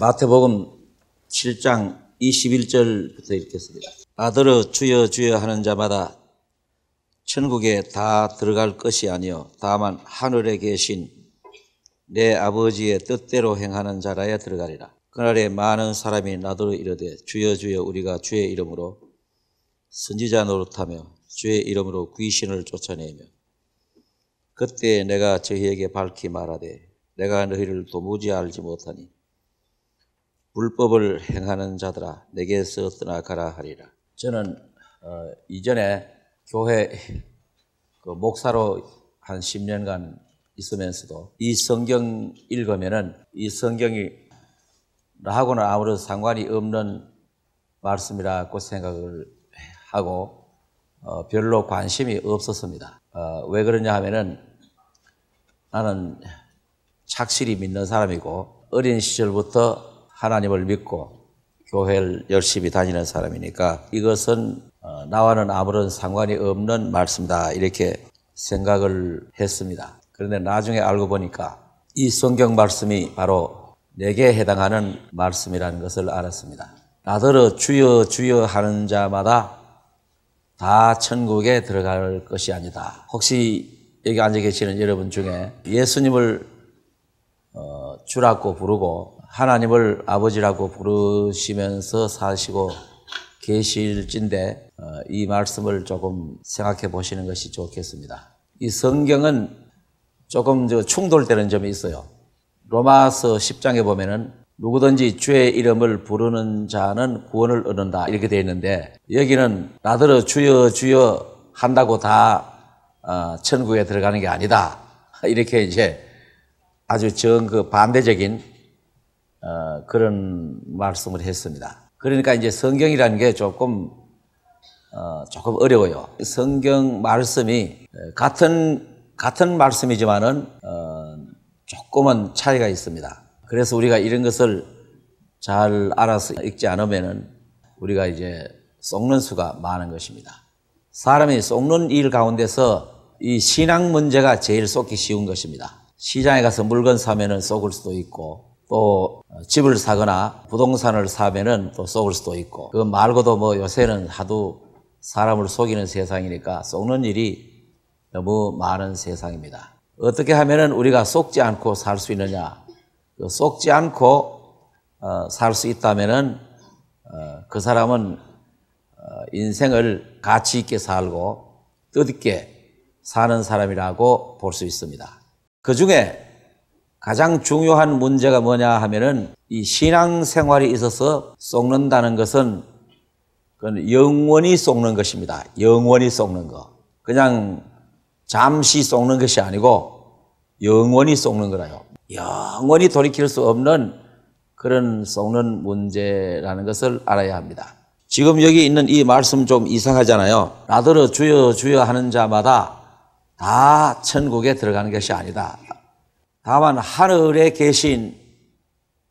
마태복음 7장 21절부터 읽겠습니다. 아들어 주여 주여 하는 자마다 천국에 다 들어갈 것이 아니요 다만 하늘에 계신 내 아버지의 뜻대로 행하는 자라야 들어가리라. 그날에 많은 사람이 나더러 이르되 주여 주여 우리가 주의 이름으로 선지자 노릇하며 주의 이름으로 귀신을 쫓아내며 그때 내가 저희에게 밝히 말하되 내가 너희를 도무지 알지 못하니 불법을 행하는 자들아 내게서 떠나가라 하리라. 저는 어, 이전에 교회 그 목사로 한 10년간 있으면서도 이 성경 읽으면은 이 성경이 나하고는 아무런 상관이 없는 말씀이라고 생각을 하고 어, 별로 관심이 없었습니다. 어, 왜 그러냐 하면은 나는 착실히 믿는 사람이고 어린 시절부터 하나님을 믿고 교회를 열심히 다니는 사람이니까 이것은 어, 나와는 아무런 상관이 없는 말씀이다. 이렇게 생각을 했습니다. 그런데 나중에 알고 보니까 이 성경 말씀이 바로 내게 해당하는 말씀이라는 것을 알았습니다. 나더러 주여 주여 하는 자마다 다 천국에 들어갈 것이 아니다. 혹시 여기 앉아 계시는 여러분 중에 예수님을 어, 주라고 부르고 하나님을 아버지라고 부르시면서 사시고 계실진데 어, 이 말씀을 조금 생각해 보시는 것이 좋겠습니다. 이 성경은 조금 충돌되는 점이 있어요. 로마서 10장에 보면은 누구든지 주의 이름을 부르는 자는 구원을 얻는다 이렇게 되어 있는데 여기는 나더러 주여 주여 한다고 다 어, 천국에 들어가는 게 아니다 이렇게 이제 아주 정그 반대적인 어, 그런 말씀을 했습니다. 그러니까 이제 성경이라는 게 조금 어, 조금 어려워요. 성경 말씀이 어, 같은 같은 말씀이지만은 어, 조금은 차이가 있습니다. 그래서 우리가 이런 것을 잘 알아서 읽지 않으면은 우리가 이제 속는 수가 많은 것입니다. 사람이 속는 일 가운데서 이 신앙 문제가 제일 속기 쉬운 것입니다. 시장에 가서 물건 사면은 속을 수도 있고 또 집을 사거나 부동산을 사면은 또 속을 수도 있고 그 말고도 뭐 요새는 하도 사람을 속이는 세상이니까 속는 일이 너무 많은 세상입니다. 어떻게 하면은 우리가 속지 않고 살 수 있느냐? 그 속지 않고 어, 살 수 있다면은 어, 그 사람은 어, 인생을 가치 있게 살고 뜻 있게 사는 사람이라고 볼 수 있습니다. 그 중에 가장 중요한 문제가 뭐냐 하면은 이 신앙 생활에 있어서 썩는다는 것은 그건 영원히 썩는 것입니다. 영원히 썩는 거. 그냥 잠시 썩는 것이 아니고 영원히 썩는 거라요. 영원히 돌이킬 수 없는 그런 썩는 문제라는 것을 알아야 합니다. 지금 여기 있는 이 말씀 좀 이상하잖아요. 나더러 주여 주여 하는 자마다 다 천국에 들어가는 것이 아니다. 다만 하늘에 계신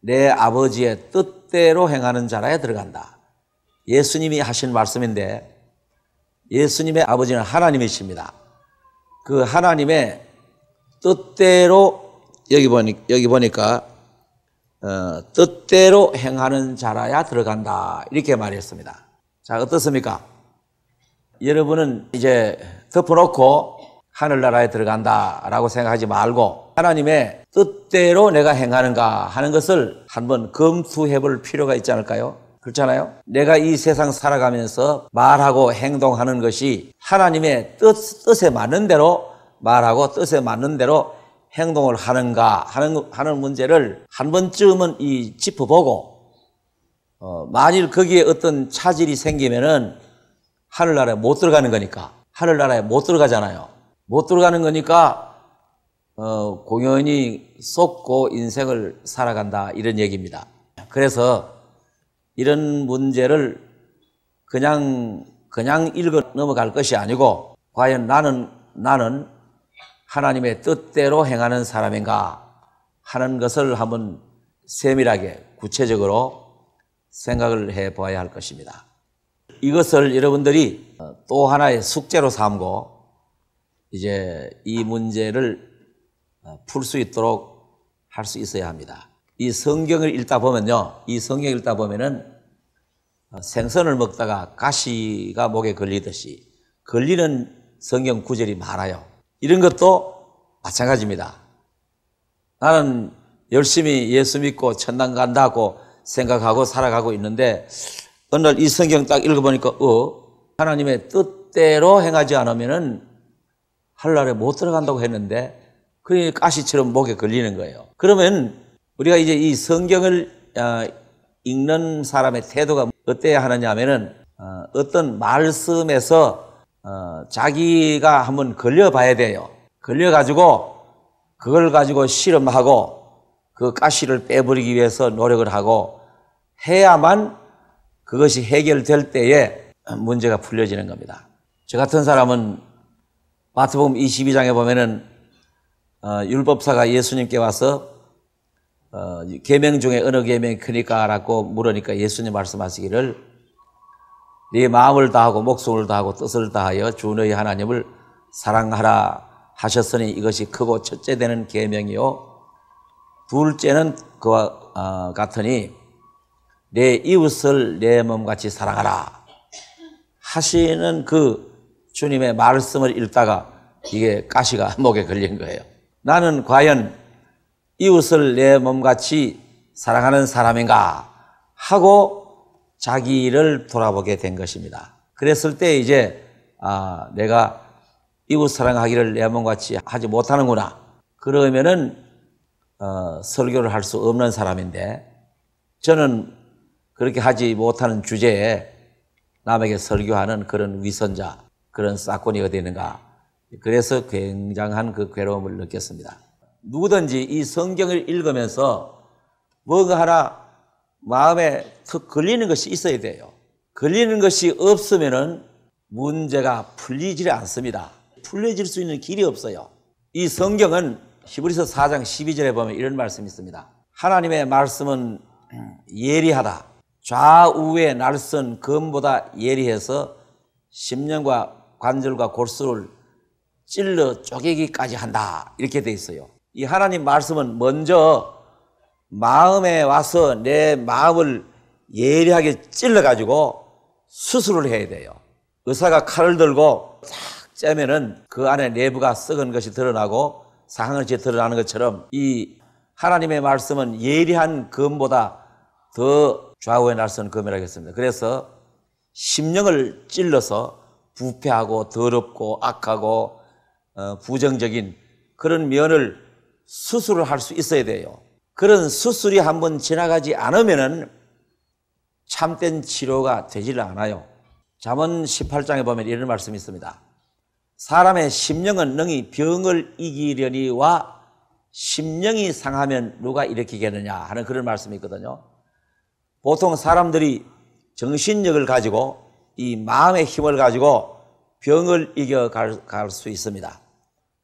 내 아버지의 뜻대로 행하는 자라에 들어간다. 예수님이 하신 말씀인데 예수님의 아버지는 하나님이십니다. 그 하나님의 뜻대로 여기 보니 여기 보니까 어, 뜻대로 행하는 자라야 들어간다 이렇게 말했습니다. 자 어떻습니까? 여러분은 이제 덮어놓고 하늘나라에 들어간다라고 생각하지 말고 하나님의 뜻대로 내가 행하는가 하는 것을 한번 검수해 볼 필요가 있지 않을까요? 그렇잖아요? 내가 이 세상 살아가면서 말하고 행동하는 것이 하나님의 뜻, 뜻에 맞는 대로 말하고 뜻에 맞는 대로 행동을 하는가 하는, 하는 문제를 한 번쯤은 이 짚어보고 어, 만일 거기에 어떤 차질이 생기면은 하늘나라에 못 들어가는 거니까 하늘나라에 못 들어가잖아요. 못 들어가는 거니까 어, 공연히 속고 인생을 살아간다 이런 얘기입니다. 그래서 이런 문제를 그냥 그냥 읽어 넘어갈 것이 아니고 과연 나는 나는 하나님의 뜻대로 행하는 사람인가 하는 것을 한번 세밀하게 구체적으로 생각을 해 보아야 할 것입니다. 이것을 여러분들이 또 하나의 숙제로 삼고 이제 이 문제를 어, 풀수 있도록 할 수 있어야 합니다. 이 성경을 읽다 보면요. 이 성경 읽다 보면은 어, 생선을 먹다가 가시가 목에 걸리듯이 걸리는 성경 구절이 많아요. 이런 것도 마찬가지입니다. 나는 열심히 예수 믿고 천당 간다고 생각하고 살아가고 있는데 어느 날 이 성경 딱 읽어보니까 어 하나님의 뜻대로 행하지 않으면은 할날에 못 들어간다고 했는데 그게 가시처럼 목에 걸리는 거예요. 그러면 우리가 이제 이 성경을 어, 읽는 사람의 태도가 어때야 하느냐 하면은 어, 어떤 말씀에서 어, 자기가 한번 걸려봐야 돼요. 걸려가지고 그걸 가지고 실험하고 그 가시를 빼버리기 위해서 노력을 하고 해야만 그것이 해결될 때에 문제가 풀려지는 겁니다. 저 같은 사람은 마태복음 22장에 보면은 어, 율법사가 예수님께 와서 어, 계명 중에 어느 계명이 크니까라고 물으니까 예수님 말씀하시기를 네 마음을 다하고 목숨을 다하고 뜻을 다하여 주 너희 하나님을 사랑하라 하셨으니 이것이 크고 첫째 되는 계명이요 둘째는 그와 어, 같으니 내 이웃을 내 몸같이 사랑하라 하시는 그 주님의 말씀을 읽다가 이게 가시가 목에 걸린 거예요. 나는 과연 이웃을 내 몸같이 사랑하는 사람인가 하고 자기를 돌아보게 된 것입니다. 그랬을 때 이제 아, 내가 이웃 사랑하기를 내 몸같이 하지 못하는구나. 그러면은 어, 설교를 할 수 없는 사람인데 저는 그렇게 하지 못하는 주제에 남에게 설교하는 그런 위선자 그런 사건이가 되는가. 그래서 굉장한 그 괴로움을 느꼈습니다. 누구든지 이 성경을 읽으면서 뭔가 하나 마음에 툭 걸리는 것이 있어야 돼요. 걸리는 것이 없으면은 문제가 풀리질 않습니다. 풀려질 수 있는 길이 없어요. 이 성경은 히브리서 4장 12절에 보면 이런 말씀이 있습니다. 하나님의 말씀은 예리하다. 좌우의 날선 검보다 예리해서 심령과 관절과 골수를 찔러 쪼개기까지 한다. 이렇게 돼 있어요. 이 하나님 말씀은 먼저 마음에 와서 내 마음을 예리하게 찔러가지고 수술을 해야 돼요. 의사가 칼을 들고 탁 째면은 그 안에 내부가 썩은 것이 드러나고 상한 이 드러나는 것처럼 이 하나님의 말씀은 예리한 검보다 더 좌우에 날선 검이라고 했습니다. 그래서 심령을 찔러서 부패하고 더럽고 악하고 어, 부정적인 그런 면을 수술을 할 수 있어야 돼요. 그런 수술이 한번 지나가지 않으면은 참된 치료가 되질 않아요. 잠언 18장에 보면 이런 말씀이 있습니다. 사람의 심령은 능히 병을 이기려니와 심령이 상하면 누가 일으키겠느냐 하는 그런 말씀이 있거든요. 보통 사람들이 정신력을 가지고 이 마음의 힘을 가지고 병을 이겨갈 수 있습니다.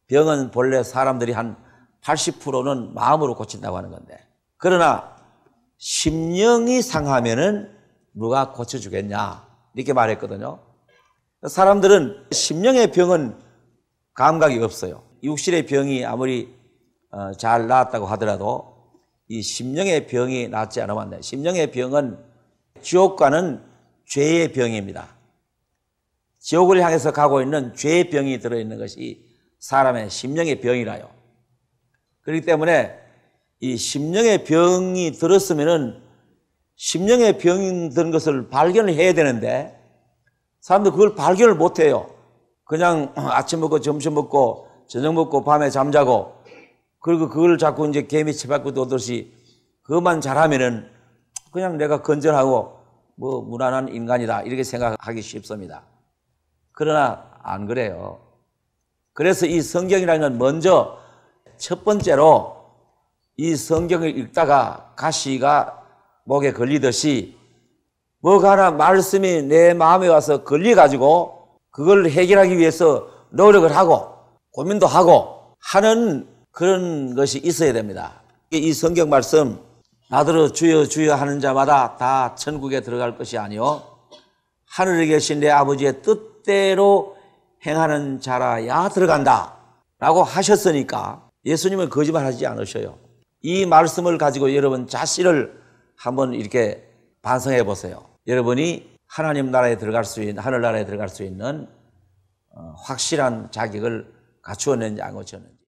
병은 본래 사람들이 한 80%는 마음으로 고친다고 하는 건데. 그러나 심령이 상하면은 누가 고쳐주겠냐. 이렇게 말했거든요. 사람들은 심령의 병은 감각이 없어요. 육신의 병이 아무리 어, 잘 나았다고 하더라도 이 심령의 병이 낫지 않으면 안 돼요. 심령의 병은 지옥과는 죄의 병입니다. 지옥을 향해서 가고 있는 죄의 병이 들어있는 것이 사람의 심령의 병이라요. 그렇기 때문에 이 심령의 병이 들었으면은 심령의 병이 든 것을 발견을 해야 되는데 사람들 그걸 발견을 못 해요. 그냥 아침 먹고 점심 먹고 저녁 먹고 밤에 잠자고 그리고 그걸 자꾸 이제 개미 채바퀴 도듯이 그것만 잘하면은 그냥 내가 건전하고 뭐 무난한 인간이다 이렇게 생각하기 쉽습니다. 그러나 안 그래요. 그래서 이 성경이라는 건 먼저 첫 번째로 이 성경을 읽다가 가시가 목에 걸리듯이 뭐가 하나 말씀이 내 마음에 와서 걸려가지고 그걸 해결하기 위해서 노력을 하고 고민도 하고 하는 그런 것이 있어야 됩니다. 이 성경 말씀 나더러 주여 주여 하는 자마다 다 천국에 들어갈 것이 아니요 하늘에 계신 내 아버지의 뜻대로 행하는 자라야 들어간다 라고 하셨으니까 예수님은 거짓말하지 않으셔요. 이 말씀을 가지고 여러분 자신을 한번 이렇게 반성해 보세요. 여러분이 하나님 나라에 들어갈 수 있는 하늘 나라에 들어갈 수 있는 어, 확실한 자격을 갖추었는지 안 갖추었는지.